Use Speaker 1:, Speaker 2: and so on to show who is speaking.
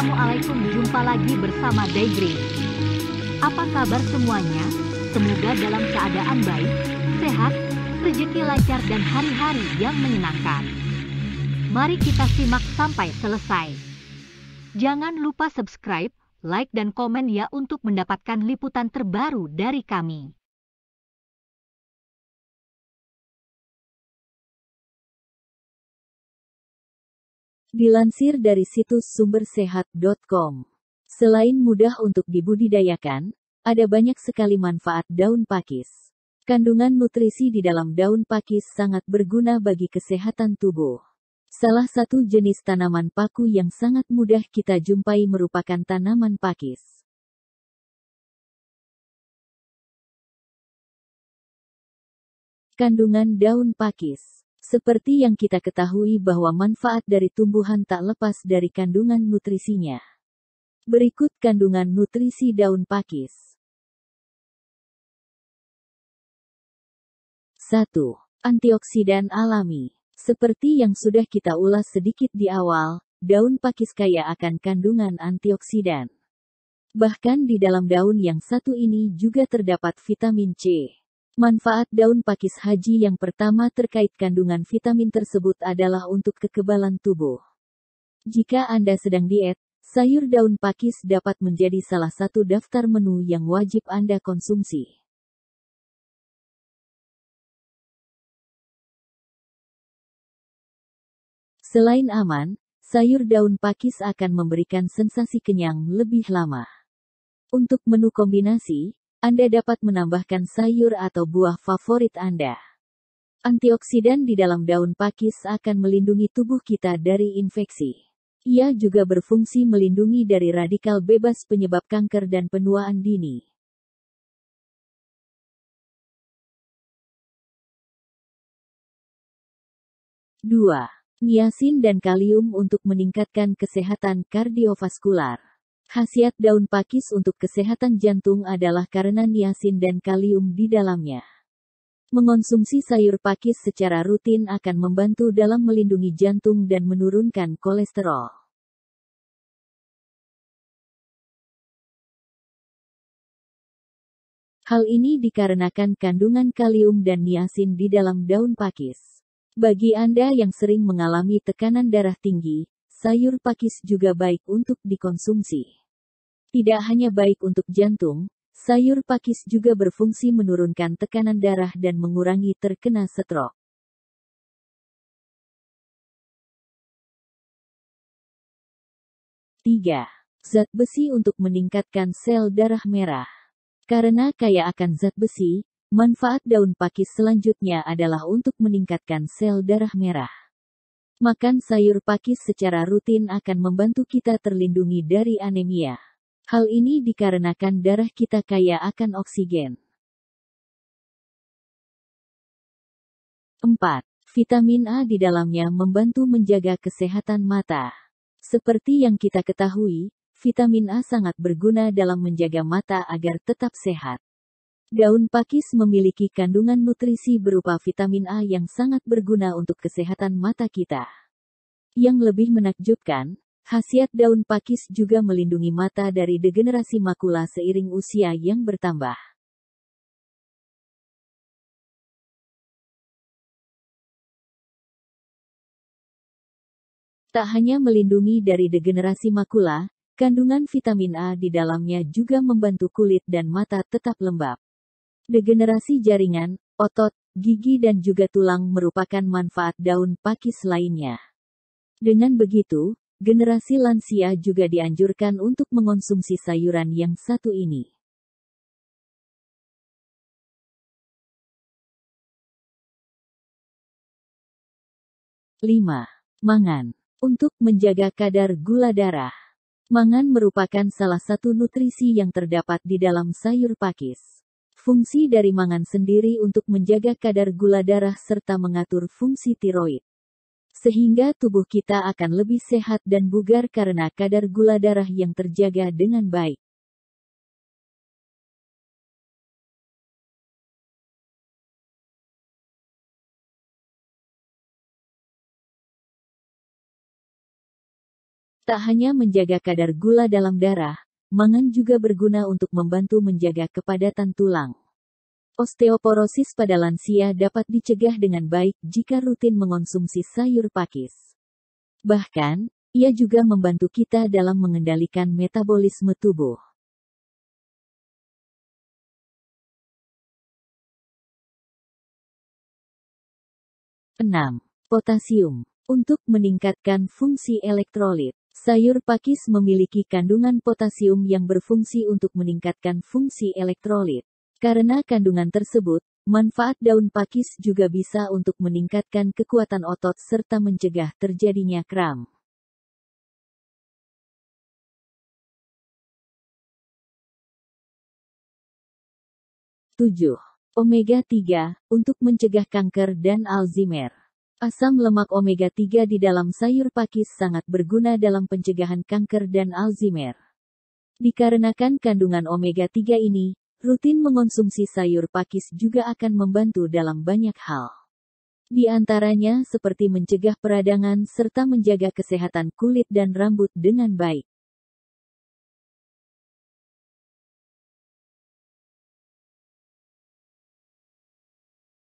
Speaker 1: Assalamualaikum, jumpa lagi bersama Degri. Apa kabar semuanya? Semoga dalam keadaan baik, sehat, rezeki lancar dan hari-hari yang menyenangkan. Mari kita simak sampai selesai. Jangan lupa subscribe, like dan
Speaker 2: komen ya untuk mendapatkan liputan terbaru dari kami. Dilansir dari situs sumbersehat.com. Selain mudah
Speaker 1: untuk dibudidayakan, ada banyak sekali manfaat daun pakis. Kandungan nutrisi di dalam daun pakis sangat berguna bagi kesehatan tubuh. Salah
Speaker 2: satu jenis tanaman paku yang sangat mudah kita jumpai merupakan tanaman pakis. Kandungan daun pakis seperti yang kita ketahui bahwa manfaat dari tumbuhan tak lepas dari kandungan nutrisinya. Berikut kandungan nutrisi daun pakis. 1. Antioksidan alami. Seperti yang sudah kita ulas
Speaker 1: sedikit di awal, daun pakis kaya akan kandungan antioksidan. Bahkan di dalam daun yang satu ini juga terdapat vitamin C. Manfaat daun pakis haji yang pertama terkait kandungan vitamin tersebut adalah untuk kekebalan tubuh. Jika Anda sedang diet, sayur daun pakis dapat menjadi
Speaker 2: salah satu daftar menu yang wajib Anda konsumsi. Selain aman, sayur daun pakis akan memberikan sensasi kenyang lebih lama.
Speaker 1: Untuk menu kombinasi, anda dapat menambahkan sayur atau buah favorit Anda. Antioksidan di dalam daun pakis akan melindungi tubuh kita
Speaker 2: dari infeksi. Ia juga berfungsi melindungi dari radikal bebas penyebab kanker dan penuaan dini. Dua, niasin dan kalium untuk meningkatkan kesehatan kardiovaskular. Khasiat daun
Speaker 1: pakis untuk kesehatan jantung adalah karena niasin dan kalium di dalamnya.
Speaker 2: Mengonsumsi sayur pakis secara rutin akan membantu dalam melindungi jantung dan menurunkan kolesterol. Hal ini dikarenakan kandungan kalium dan niasin di dalam daun pakis. Bagi Anda yang sering mengalami tekanan
Speaker 1: darah tinggi, sayur pakis juga baik untuk dikonsumsi. Tidak
Speaker 2: hanya baik untuk jantung, sayur pakis juga berfungsi menurunkan tekanan darah dan mengurangi terkena stroke. Tiga, Zat besi untuk meningkatkan sel darah merah. Karena kaya akan zat besi, manfaat daun
Speaker 1: pakis selanjutnya adalah untuk meningkatkan sel darah merah. Makan sayur pakis secara rutin akan membantu kita terlindungi dari anemia. Hal ini
Speaker 2: dikarenakan darah kita kaya akan oksigen. 4. Vitamin A di dalamnya membantu menjaga
Speaker 1: kesehatan mata. Seperti yang kita ketahui, vitamin A sangat berguna dalam menjaga mata agar tetap sehat. Daun pakis memiliki kandungan nutrisi berupa vitamin A yang sangat berguna untuk kesehatan mata kita. Yang lebih menakjubkan, Khasiat daun pakis juga melindungi mata dari degenerasi
Speaker 2: makula seiring usia yang bertambah. Tak hanya melindungi dari degenerasi makula, kandungan vitamin A di dalamnya
Speaker 1: juga membantu kulit dan mata tetap lembab. Degenerasi jaringan, otot, gigi dan juga tulang merupakan manfaat daun pakis lainnya.
Speaker 2: Dengan begitu, Generasi lansia juga dianjurkan untuk mengonsumsi sayuran yang satu ini. Lima, mangan. Untuk menjaga kadar gula darah. Mangan merupakan salah satu nutrisi
Speaker 1: yang terdapat di dalam sayur pakis. Fungsi dari mangan sendiri untuk menjaga kadar gula darah serta mengatur fungsi tiroid sehingga tubuh kita
Speaker 2: akan lebih sehat dan bugar karena kadar gula darah yang terjaga dengan baik. Tak hanya menjaga kadar gula dalam darah, mangan
Speaker 1: juga berguna untuk membantu menjaga kepadatan tulang. Osteoporosis pada lansia dapat dicegah dengan baik jika rutin mengonsumsi sayur pakis.
Speaker 2: Bahkan, ia juga membantu kita dalam mengendalikan metabolisme tubuh. Enam, potasium. Untuk meningkatkan
Speaker 1: fungsi elektrolit, sayur pakis memiliki kandungan potasium yang berfungsi untuk meningkatkan fungsi elektrolit. Karena kandungan tersebut, manfaat daun
Speaker 2: pakis juga bisa untuk meningkatkan kekuatan otot serta mencegah terjadinya kram. Omega 3, untuk mencegah kanker dan Alzheimer. Asam lemak omega 3 di dalam sayur
Speaker 1: pakis sangat berguna dalam pencegahan kanker dan Alzheimer. Dikarenakan kandungan omega 3 ini, rutin mengonsumsi sayur pakis juga akan membantu dalam banyak hal. Di antaranya seperti mencegah peradangan serta menjaga
Speaker 2: kesehatan kulit dan rambut dengan baik.